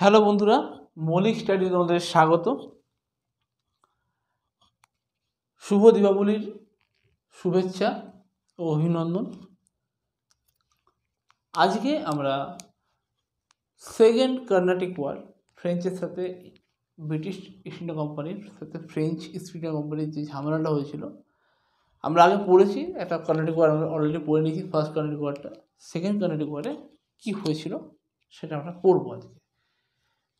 Hello বন্ধুরা মৌলিক study তোমাদের স্বাগত শুভ দীপাবলির শুভেচ্ছা ও অভিনন্দন আজকে আমরা সেকেন্ড কর্ণাটিক ওয়ার ফ্রেঞ্চের সাথে ব্রিটিশ ইস্ট ইন্ডিয়া কোম্পানির সাথে ফ্রেঞ্চ ইস্ট ইন্ডিয়া কোম্পানির যে ঝামেলাটা হয়েছিল আমরা আগে পড়েছি একটা কর্ণাটিক ওয়ার আমরা অলরেডি পড়ে নিয়েছি ফার্স্ট কর্ণাটিক ওয়ারটা সেকেন্ড কর্ণাটিক ওয়ারে কী হয়েছিল সেটা আমরা পড়বো আজকে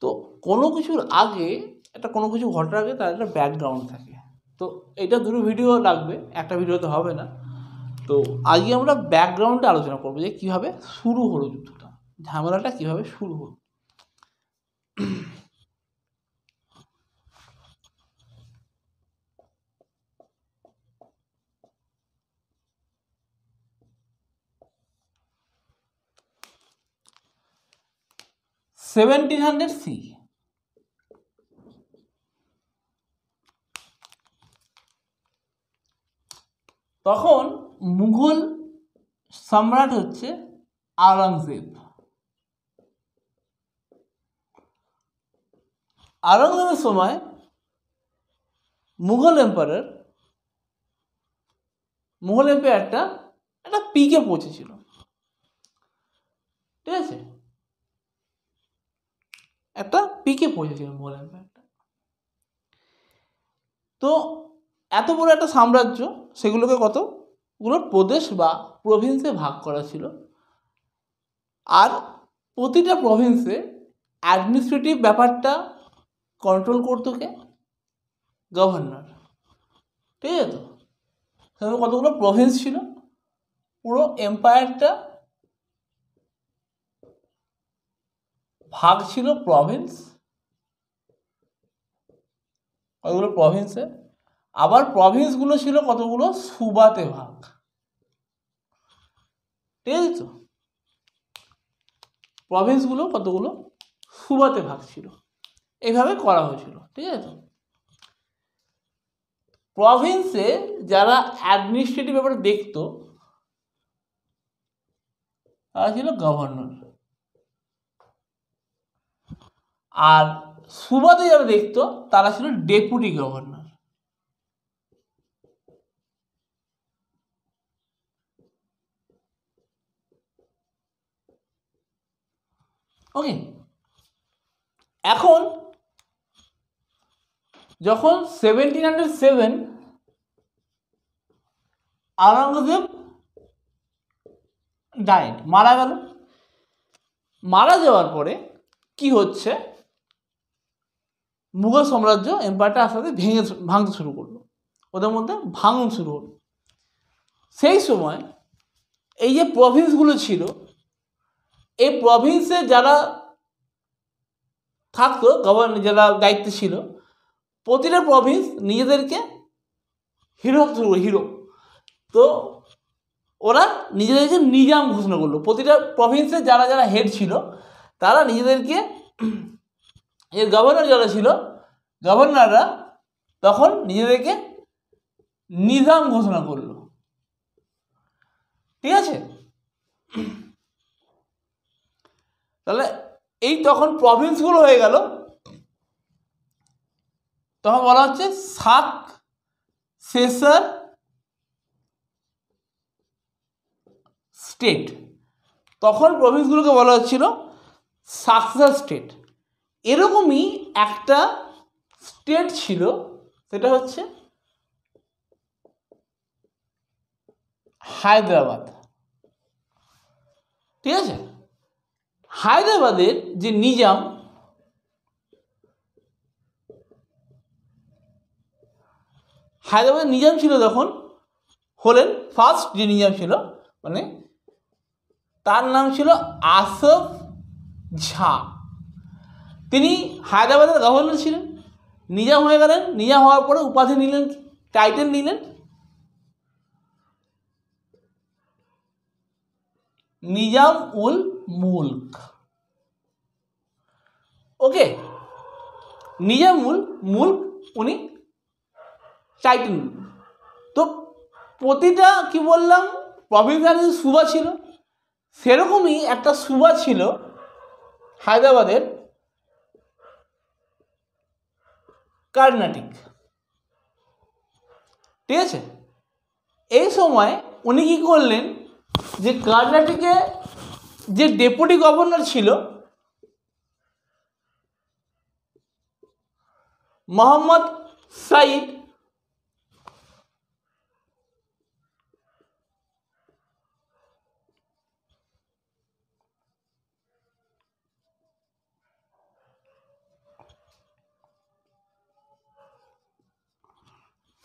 তো কোনো কিছুর আগে একটা কোনো কিছু ঘটার আগে তার একটা ব্যাকগ্রাউন্ড থাকে তো এটা দুটো ভিডিও লাগবে একটা ভিডিওতে হবে না তো আগে আমরা ব্যাকগ্রাউন্ডে আলোচনা করবো যে কীভাবে শুরু হলো যুদ্ধটা ঝামেলাটা কীভাবে শুরু হলো সেভেন্টিন হান্ড্রেড সি তখন মুঘল সম্রাট হচ্ছে আওরঙ্গজেব আওরঙ্গজেবের সময় মুঘল এম্পায়ার মুঘল এম্পায়ারটা একটা পিকে পৌঁছেছিল ঠিক আছে একটা পিকে পৌঁছেছিল মোগল এম্পায়ারটা তো এত বড় একটা সাম্রাজ্য সেগুলোকে কত প্রদেশ বা প্রভিন্সে ভাগ করা ছিল আর প্রতিটা প্রভিন্সে অ্যাডমিনিস্ট্রেটিভ ব্যাপারটা কন্ট্রোল করতো কে গভর্নর ঠিক আছে তো কতগুলো প্রভিন্স ছিল পুরো এম্পায়ারটা ভাগ ছিল প্রভিন্স কতগুলো প্রভিন্সে আবার প্রভিন্সগুলো ছিল কতগুলো সুবাতে ভাগ ঠিক আছে তো প্রভিন্সগুলো কতগুলো সুবাতে ভাগ ছিল এভাবে করা হয়েছিল ঠিক আছে তো প্রভিন্সে যারা অ্যাডমিনিস্ট্রেটিভ ব্যাপারে দেখতো তারা ছিল গভর্নর আর সুবাদে যারা দেখতো তারা ছিল ডেপুটি গভর্নর ওকে এখন যখন seventeen hundred seven Aurangzeb died মারা গেল মারা যাওয়ার পরে কি হচ্ছে মুঘল সাম্রাজ্য এম্পায়ারটা আস্তে আস্তে ভেঙে ভাঙতে শুরু করলো ওদের মধ্যে ভাঙন শুরু হলো সেই সময় এই যে প্রভিন্সগুলো ছিল এই প্রভিন্সে যারা থাকতো গভর্নর যারা দায়িত্বে ছিল প্রতিটা প্রভিন্স নিজেদেরকে হিরো শুরু হিরো তো ওরা নিজেদেরকে নিজাম ঘোষণা করলো প্রতিটা প্রভিন্সে যারা যারা হেড ছিল তারা নিজেদেরকে এর গভর্নর যারা ছিল গভর্নররা তখন নিজেদেরকে নিজাম ঘোষণা করল ঠিক আছে তাহলে এই তখন প্রভিন্সগুলো হয়ে গেল তখন বলা হচ্ছে সাক সেসার স্টেট তখন প্রভিন্সগুলোকে বলা হচ্ছিল সাকসার স্টেট এরকমই একটা স্টেট ছিল সেটা হচ্ছে হায়দ্রাবাদ ঠিক আছে হায়দ্রাবাদের যে নিজাম হায়দ্রাবাদের নিজাম ছিল তখন হলেন ফার্স্ট যে নিজাম ছিল মানে তার নাম ছিল আসফ ঝা তিনি হায়দ্রাবাদের গভর্নর ছিলেন নিজাম হয়ে গেলেন নিজাম হওয়ার পরে উপাধি নিলেন টাইটেল নিলেন নিজাম উল মুলক ওকে নিজাম উল মুলক উনি টাইটেল তো প্রতিটা কি বললাম প্রভিন্সের সুবা ছিল সেরকমই একটা সুবা ছিল হায়দ্রাবাদের কার্নাটিক ঠিক আছে এই সময় উনি কী করলেন যে কার্নাটিকে যে ডেপুটি গভর্নর ছিল মোহাম্মদ সাইদ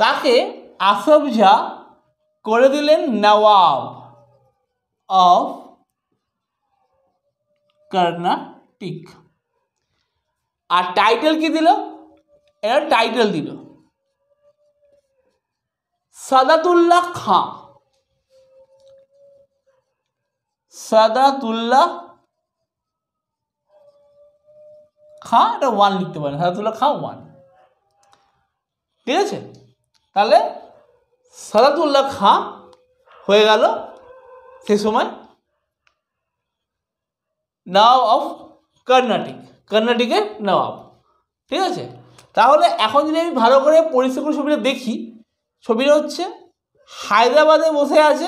তাকে আসফ করে দিলেন নওয়াব অফ কর্ণাটিক আর টাইটেল কি দিল এরা টাইটেল দিল সাদাতুল্লাহ খাঁ সাদাতুল্লাহ খাঁ এটা ওয়ান লিখতে পারেন সাদাতুল্লাহ খাঁ ওয়ান ঠিক আছে তাহলে সাদাতুল্লাহ খাঁ হয়ে গেল সে সময় নওয়াব অফ কর্ণাটিক কর্ণাটিকের নওয়াব ঠিক আছে তাহলে এখন যদি আমি ভালো করে পরিশ্রম ছবিটা দেখি ছবিটা হচ্ছে হায়দ্রাবাদে বসে আছে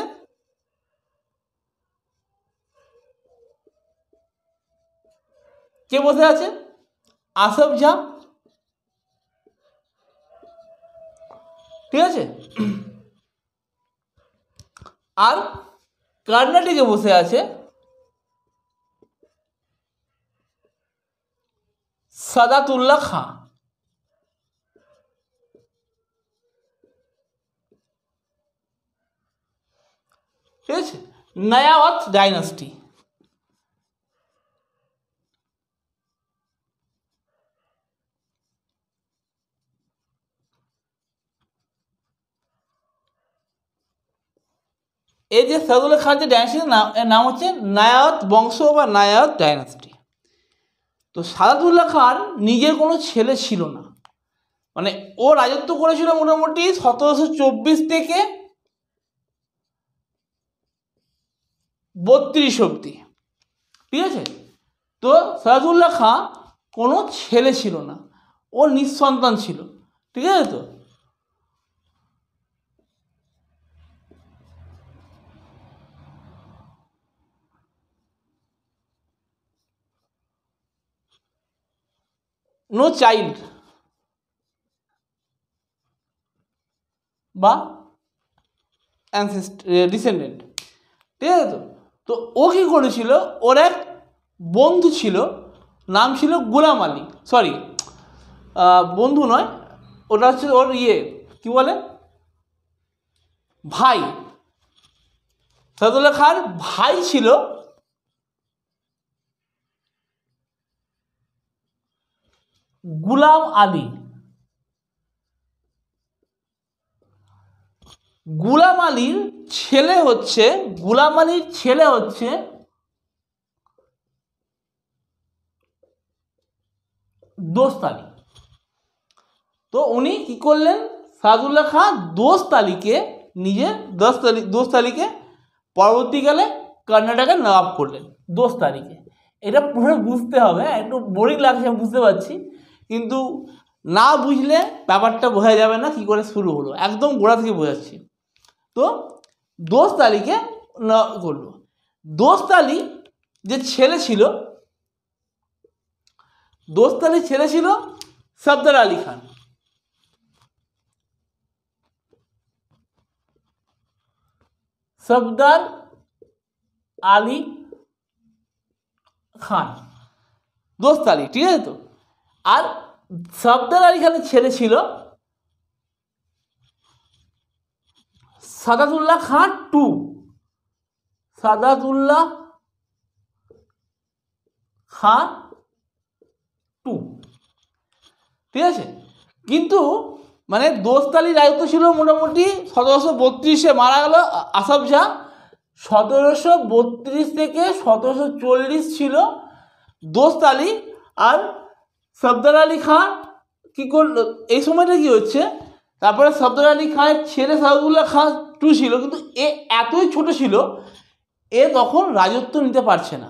কে বসে আছে আসফ ঝা ঠিক আছে আর কর্ণাটকে বসে আছে সাদাতুল্লাহ খাঁ ঠিক আছে নয়াওয়াত ডাইনাস্টি এই যে সাদুল্লাহ খান যে ডাইনাস্টির নাম নাম হচ্ছে নায়াত বংশ বা নায়াত ডাইনাসিটি তো সাদাতুল্লাহ খান নিজের কোনো ছেলে ছিল না মানে ও রাজত্ব করেছিল মোটামুটি সতেরোশো চব্বিশ থেকে বত্রিশ অব্দি ঠিক আছে তো সাদাতুল্লাহ খান কোনো ছেলে ছিল না ও নিঃসন্তান ছিল ঠিক আছে তো নো চাইল্ড বা ডিসেন্ডেন্ট ঠিক আছে তো তো ও কী করেছিল ওর এক বন্ধু ছিল নাম ছিল গোলাম আলী সরি বন্ধু নয় ওটা হচ্ছে ওর ইয়ে কি বলে ভাই সাদুল্লাহ খার ভাই ছিল গুলাম আলী গুলাম আলীর ছেলে হচ্ছে গুলাম আলীর ছেলে হচ্ছে দোস্ত আলী তো উনি কি করলেন সাজুল্লাহ খান দোস্ত আলীকে নিজের দোস্ত আলী দোস্ত আলীকে পরবর্তীকালে কর্ণাটকে নবাব করলেন দোস্ত আলীকে এটা পুরো বুঝতে হবে হ্যাঁ, একটু বোরিং লাগছে বুঝতে পারছি কিন্তু না বুঝলে ব্যাপারটা বোঝা যাবে না কি করে শুরু হলো একদম গোড়া থেকে বোঝাচ্ছি তো দোষ তালিকে করলো দোস্তালি যে ছেলে ছিল দোস্তালি ছেলে ছিল সফদার আলী খান সফদার আলী খান দোস্তালি ঠিক আছে তো আর সাবদার আলী খানের ছেলে ছিল সাদাতুল্লাহ খান টু সাদাতুল্লাহ খান টু ঠিক আছে কিন্তু মানে দোস্তালির দায়িত্ব ছিল মোটামুটি সতেরোশো বত্রিশে মারা গেল আসাফ ঝা সতেরোশো বত্রিশ থেকে সতেরোশো চল্লিশ ছিল দোস্তালি আর সফদার আলী খান কী করল এই সময়টা কী হচ্ছে তারপরে সফদার আলী খানের ছেলে সাদুল্লাহ খান টু ছিল কিন্তু এ এতই ছোট ছিল এ তখন রাজত্ব নিতে পারছে না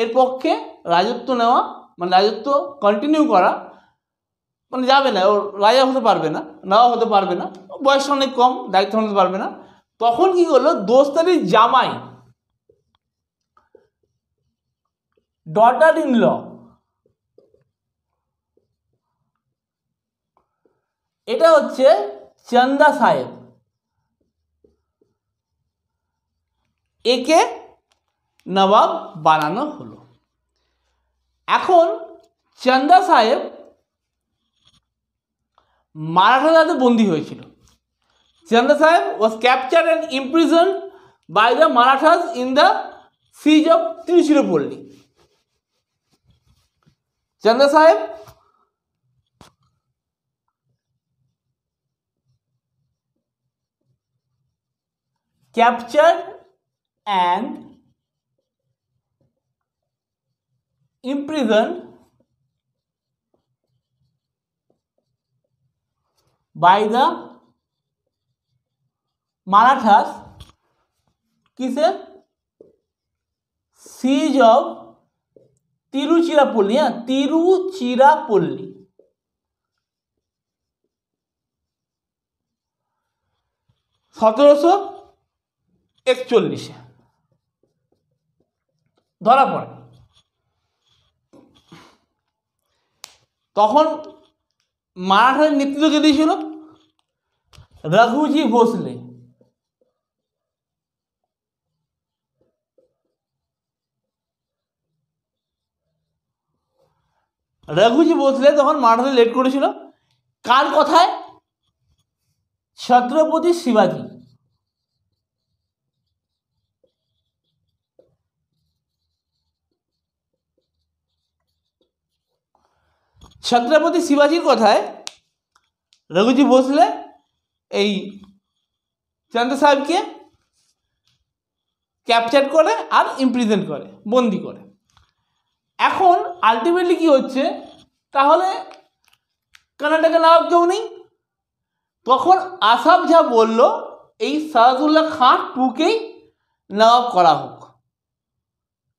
এর পক্ষে রাজত্ব নেওয়া মানে রাজত্ব কন্টিনিউ করা মানে যাবে না ও রাজা হতে পারবে না নেওয়া হতে পারবে না বয়স অনেক কম দায়িত্ব নিতে পারবে না তখন কি করলো দোস্তারি জামাই ডটার ইন ল এটা হচ্ছে চন্দা সাহেব একে নবাব বানানো হলো এখন চন্দা সাহেব মারাঠাদের বন্দী হয়েছিল Chanda Sahib was capture and imprison by the Marathas in the siege of Tiruchirappalli Chanda Sahib capture and imprison by the Marathas किसे सीज ऑफ तिरुचिरापल्ली हाँ तिरुचिरापल्ली सतरशो একচল্লিশে ধরা পড়ে তখন মারাঠার নেতৃত্ব কে দিয়েছিল রঘুজি ভোসলে রঘুজি ভোসলে তখন মারাঠা লেট করেছিল কার কথায় ছত্রপতি শিবাজী ছত্রপতি শিবাজির কথায় রঘুজি বসলে এই চন্দ্র সাহেবকে ক্যাপচার করে আর ইমপ্রিজেন্ট করে বন্দি করে এখন আলটিমেটলি কি হচ্ছে তাহলে কানাডাকে নায়ক কেউ নেই তখন আসাফ যা বলল এই সাহাজুল্লাহ খান টুকেই নবাব করা হোক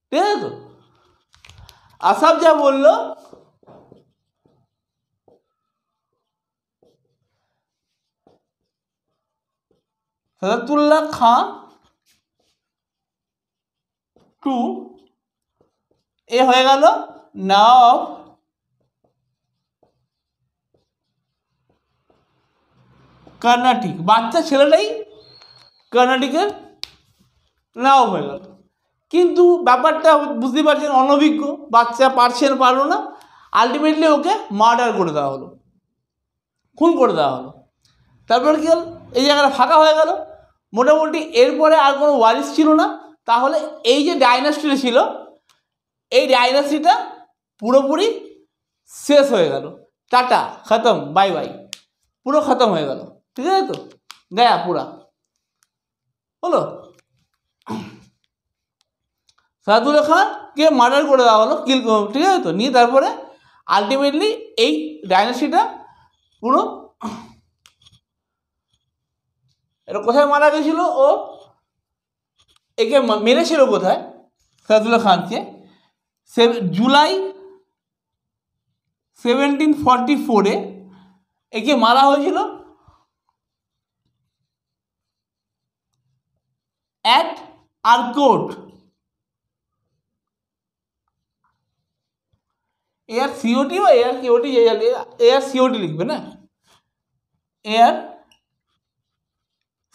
ঠিক আছে তো আসাফ যা বলল হেদাতুল্লাহ খান টু এ হয়ে গেল নাও কর্ণাটিক বাচ্চা ছেলেটাই কর্ণাটিকের নাও হয়ে গেল কিন্তু ব্যাপারটা বুঝতে পারছেন অনভিজ্ঞ বাচ্চা পারছেন পারলো না আলটিমেটলি ওকে মার্ডার করে দেওয়া হলো খুন করে দেওয়া হলো তারপর কী হলো এই জায়গাটা ফাঁকা হয়ে গেল মোটামুটি এরপরে আর কোনো ওয়ারিস ছিল না তাহলে এই যে ডাইনাস্টিটা ছিল এই ডাইনাস্ট্রিটা পুরোপুরি শেষ হয়ে গেল টাটা খতম বাই বাই পুরো খতম হয়ে গেল ঠিক আছে তো গয়া পুরা হলো সাদুল্লা কে মার্ডার করে দেওয়া হলো কিল ঠিক আছে তো নিয়ে তারপরে আলটিমেটলি এই ডাইনাস্ট্রিটা পুরো এটা কোথায় মারা গেছিলো ও একে মেরেছিল কোথায় সাজুল্লাহ খানকে সে জুলাই সেভেন্টিন ফর্টি ফোরে একে মারা হয়েছিল অ্যাট আরকোট এয়ার সিওটি বা R K O T R R C O T লিখবে না এয়ার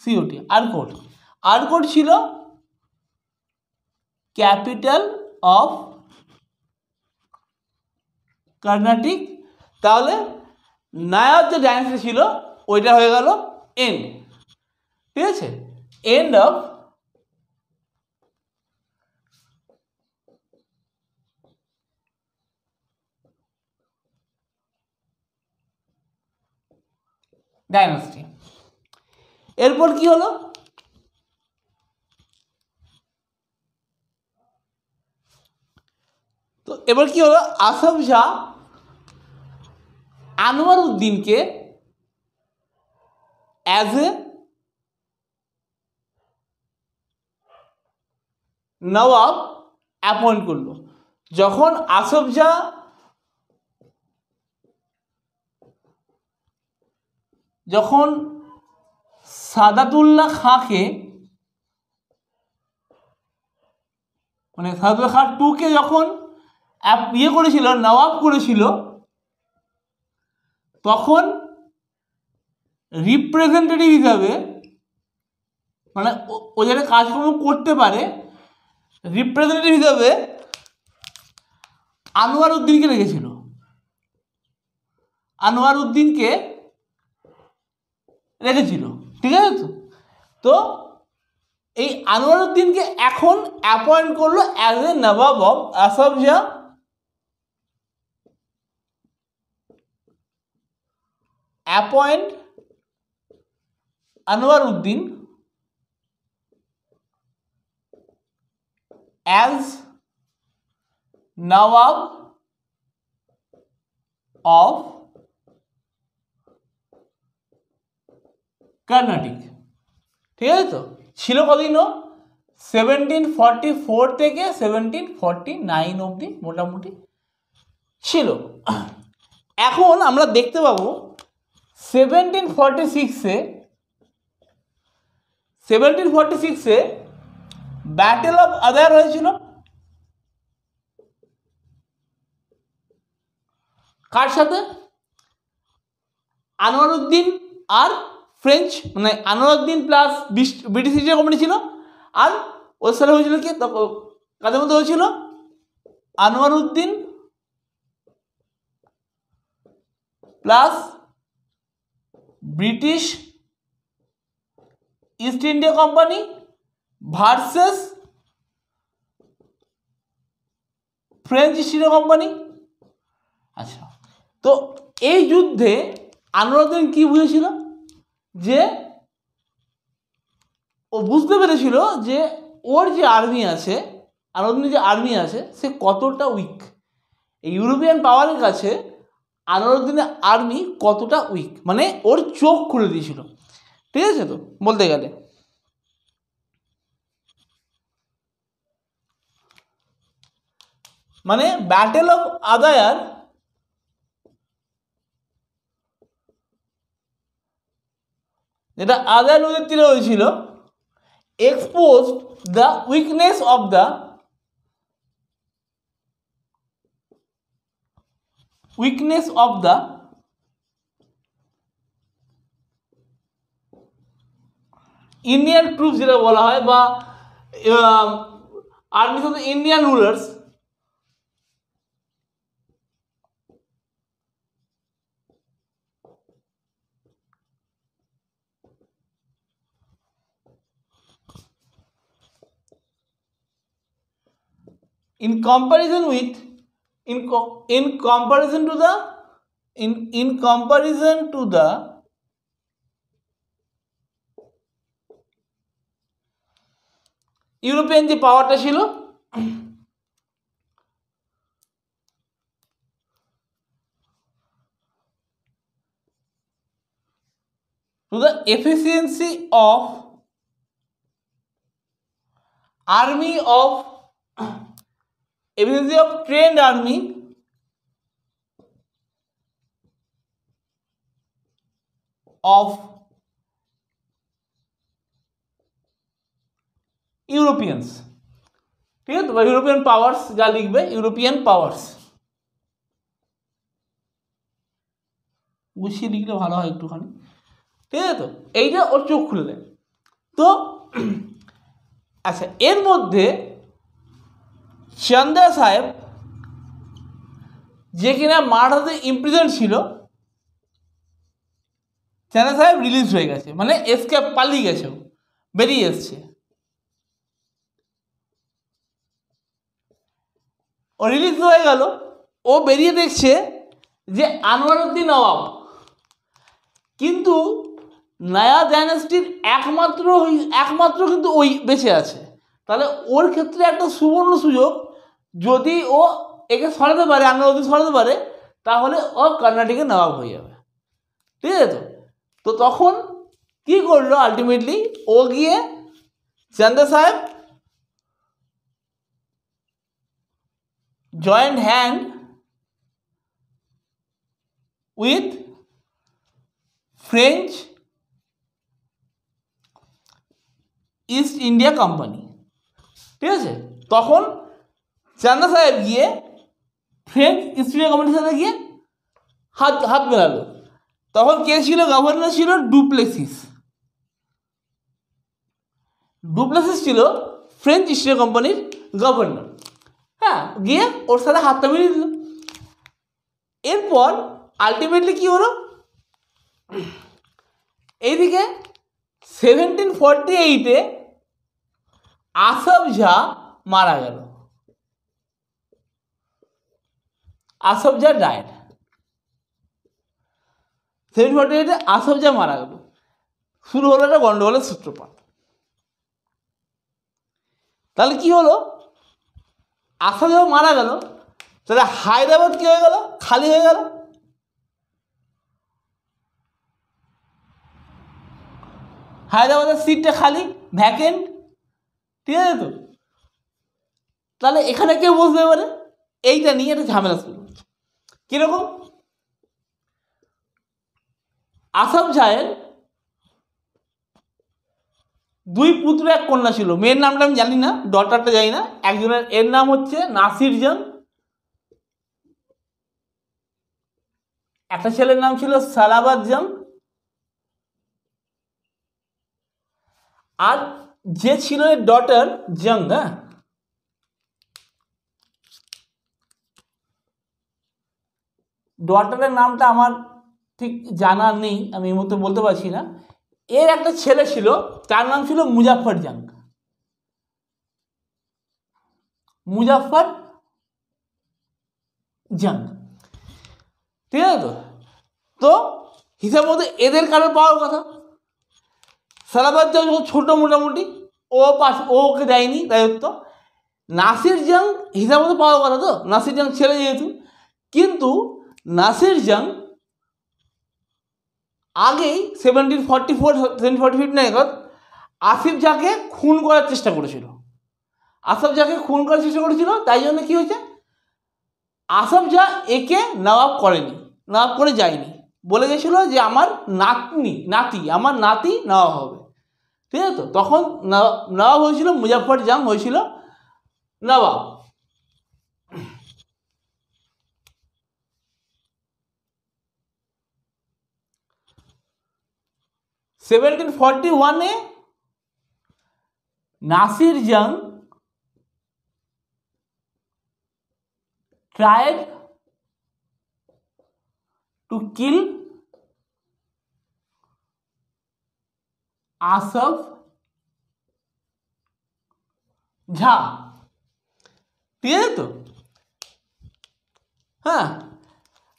সিওটি আর কোড আর কোড ছিল ক্যাপিটাল অফ কর্ণাটিক তাহলে নায়ার যে ডাইনেসটি ছিল ওইটা হয়ে গেল এন ঠিক আছে এন্ড অফ ডাইনেস্টি এরপর কি হলো তো এবার কি হলো আসফ শাহ আনোয়ার উদ্দিনকে অ্যাজ এ নবাব অ্যাপয়েন্ট করলো যখন আসফ শাহ যখন সাদাতুল্লাহ খাঁকে মানে সাদাতুল্লাহ খাঁ টুকে যখন ইয়ে করেছিল নবাব করেছিল তখন রিপ্রেজেন্টেটিভ হিসাবে মানে ও যেটা কাজকর্ম করতে পারে রিপ্রেজেন্টেটিভ হিসাবে আনোয়ার উদ্দিনকে রেখেছিল আনোয়ার উদ্দিনকে রেখেছিল ঠিক আছে তো তো এই আনোয়ার উদ্দিনকে এখন অ্যাপয়েন্ট করলো অ্যাজ এ নবাব অফ আসামজা appoint Anwar Uddin as Nawab of Carnatic ঠিক আছে তো ছিল কদিনও সেভেন্টিন ফর্টি ফোর থেকে সেভেন্টিন ফর্টি নাইন অবধি মোটামুটি ছিল এখন আমরা দেখতে পাবো সেভেন্টিন ফর্টি সিক্সে সেভেন্টিন ফর্টি সিক্সে ব্যাটেল অফ আদার হয়েছিল কার সাথে আনোয়ারউদ্দিন আর ফ্রেঞ্চ মানে Anwaruddin plus British East company ছিল আর ওর সালে হয়েছিল কি কাদের মধ্যে হয়েছিল Anwar Uddin plus British East India company versus French East India company আচ্ছা তো এই যুদ্ধে উদ্দিন কী বুঝেছিল যে ও বুঝতে পেরেছিল যে ওর যে আর্মি আছে আর অন্য যে আর্মি আছে সে কতটা উইক এই ইউরোপিয়ান পাওয়ারের কাছে আলাউদ্দিনের আর্মি কতটা উইক মানে ওর চোখ খুলে দিয়েছিল ঠিক আছে তো বলতে গেলে মানে ব্যাটেল অফ আদায়ার যেটা আদায় নদীর তীরে হয়েছিল expose the weakness of the weakness of the Indian troop যেটা বলা হয় বা army of the Indian rulers in comparison with in, co in comparison to the in, in comparison to the European যে পাওয়ারটা ছিল to the efficiency of army of efficiency of trained army of Europeans ঠিক আছে European powers যা লিখবে European powers গুছিয়ে লিখলে ভালো হয় একটুখানি ঠিক আছে তো এইটা ওর চোখ খুললে তো আচ্ছা এর মধ্যে চান্দা সাহেব যে কিনা মারাতে ইমপ্রিজন ছিল চান্দা সাহেব রিলিজ হয়ে গেছে মানে এসকেপ পালিয়ে গেছে বেরিয়ে এসছে ও রিলিজ হয়ে গেল ও বেরিয়ে দেখছে যে উদ্দিন নবাব কিন্তু নয়া ডাইনাস্টির একমাত্র একমাত্র কিন্তু ওই বেঁচে আছে তাহলে ওর ক্ষেত্রে একটা সুবর্ণ সুযোগ যদি ও একে সরাতে পারে আমরা যদি সরাতে পারে তাহলে ও কর্নাটিকে নবাব হয়ে যাবে ঠিক আছে তো তো তখন কী করলো আলটিমেটলি ও গিয়ে Chanda Sahib joint hand with French East India company ঠিক আছে তখন চান্দা সাহেব গিয়ে ফ্রেঞ্চ স্টুডিও কোম্পানির সাথে গিয়ে হাত হাত মেলালো তখন কে ছিল গভর্নর ছিল ডুপ্লেসিস ডুপ্লেসিস ছিল ফ্রেঞ্চ ইস্ট কোম্পানির গভর্নর হ্যাঁ গিয়ে ওর সাথে হাতটা মিলিয়ে দিল এরপর আলটিমেটলি কী হলো এইদিকে সেভেন্টিন ফর্টি এইটে আসফ ঝা মারা গেল আসফজা ডায়েট সেভেন ফর্টি এইটে আসবজা মারা গেল শুরু হলো একটা গণ্ডগোলের সূত্রপাত তাহলে কি হলো আসা যখন মারা গেল তাহলে হায়দ্রাবাদ কী হয়ে গেল খালি হয়ে গেল হায়দ্রাবাদের সিটটা খালি ভ্যাকেন্ট ঠিক আছে তো তাহলে এখানে কেউ বসবে এবারে মানে? এইটা নিয়ে একটা ঝামেলা শুরু কীরকম আসাম জায়ের দুই পুত্র এক কন্যা ছিল মেয়ের নামটা আমি জানি না ডটারটা জানি না একজনের এর নাম হচ্ছে নাসির জন একটা ছেলের নাম ছিল সালাবাদ জাম আর যে ছিল ডটার জং হ্যাঁ ডটারের নামটা আমার ঠিক জানা নেই আমি এই মুহূর্তে বলতে পারছি না এর একটা ছেলে ছিল তার নাম ছিল মুজাফর জাং মুজাফর জাং ঠিক আছে তো তো হিসাব মতো এদের কারো পাওয়ার কথা সালাবাদ জাং যখন ছোটো মোটামুটি ও পাশ ও ওকে দেয়নি দায়িত্ব নাসির জাং হিসাব মতো পাওয়ার কথা তো নাসির জাং ছেলে যেহেতু কিন্তু নাসের জাং আগেই seventeen forty four seventeen forty fifty নাগাদ আসিফ জাকে খুন করার চেষ্টা করেছিল আসফ জাকে খুন করার চেষ্টা করেছিল তাই জন্য কী হয়েছে আসফ জা একে নবাব করেনি নবাব করে যায়নি বলে গেছিলো যে আমার নাতনি নাতি আমার নাতি নবাব হবে ঠিক আছে তো তখন নবাব হয়েছিল মুজাফর জাং হয়েছিল নবাব সেভেন্টিন ফর্টি ওয়ানে Nasir Jung tried to kill Asaf Jah ঠিক আছে তো হ্যাঁ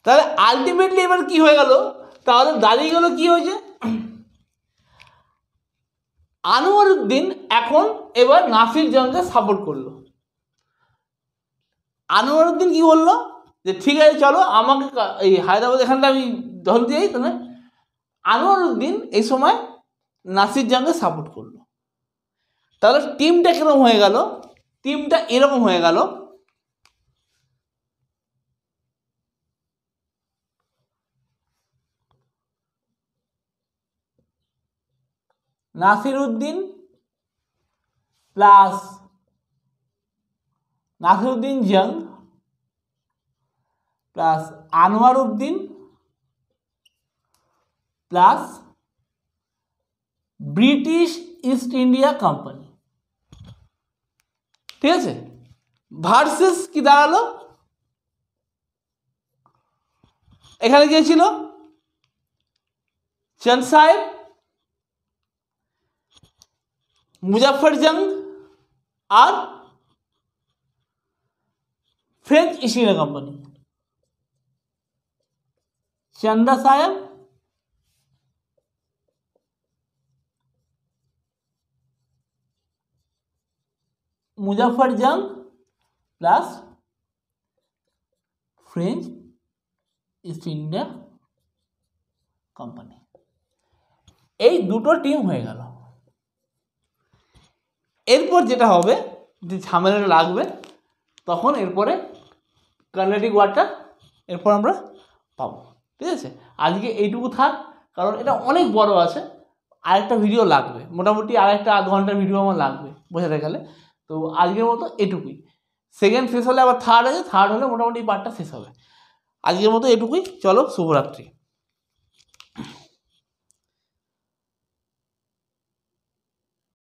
তাহলে আলটিমেটলি এবার কি হয়ে গেল তাহলে দাঁড়িয়ে গেল কি হয়েছে আনোয়ার উদ্দিন এখন এবার নাসির জনকে সাপোর্ট করলো আনোয়ার উদ্দিন কী বললো যে ঠিক আছে চলো আমাকে এই হায়দ্রাবাদ এখানটা আমি ধর দিয়েই তাহলে আনোয়ার উদ্দিন এই সময় নাসির জনকে সাপোর্ট করলো তাহলে টিমটা কীরকম হয়ে গেল টিমটা এরকম হয়ে গেল Nasir plus Nasir Uddin Jung plus Anwar Uddin plus British East India company ঠিক আছে ভার্সেস কি দাঁড়ালো এখানে কে ছিল চন্দ সাহেব मुजफ्फर जंग और फ्रेंच ईस्ट इंडिया कंपनी चंदा Sahib Muzaffar Jung plus French East India company এই टीम हो হয়ে এরপর যেটা হবে যে ঝামেলাটা লাগবে তখন এরপরে কার্নেটিক ওয়ার্ডটা এরপর আমরা পাব ঠিক আছে আজকে এইটুকু থাক কারণ এটা অনেক বড় আছে আরেকটা ভিডিও লাগবে মোটামুটি আরেকটা আধ ঘন্টার ভিডিও আমার লাগবে বোঝাতে গেলে তো আজকের মতো এটুকুই সেকেন্ড শেষ হলে আবার থার্ড আছে থার্ড হলে মোটামুটি পার্টটা শেষ হবে আজকের মতো এটুকুই চলো শুভরাত্রি